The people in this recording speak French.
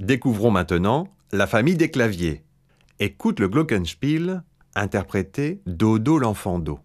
Découvrons maintenant la famille des claviers. Écoute le Glockenspiel interprété Dodo l'enfant d'eau.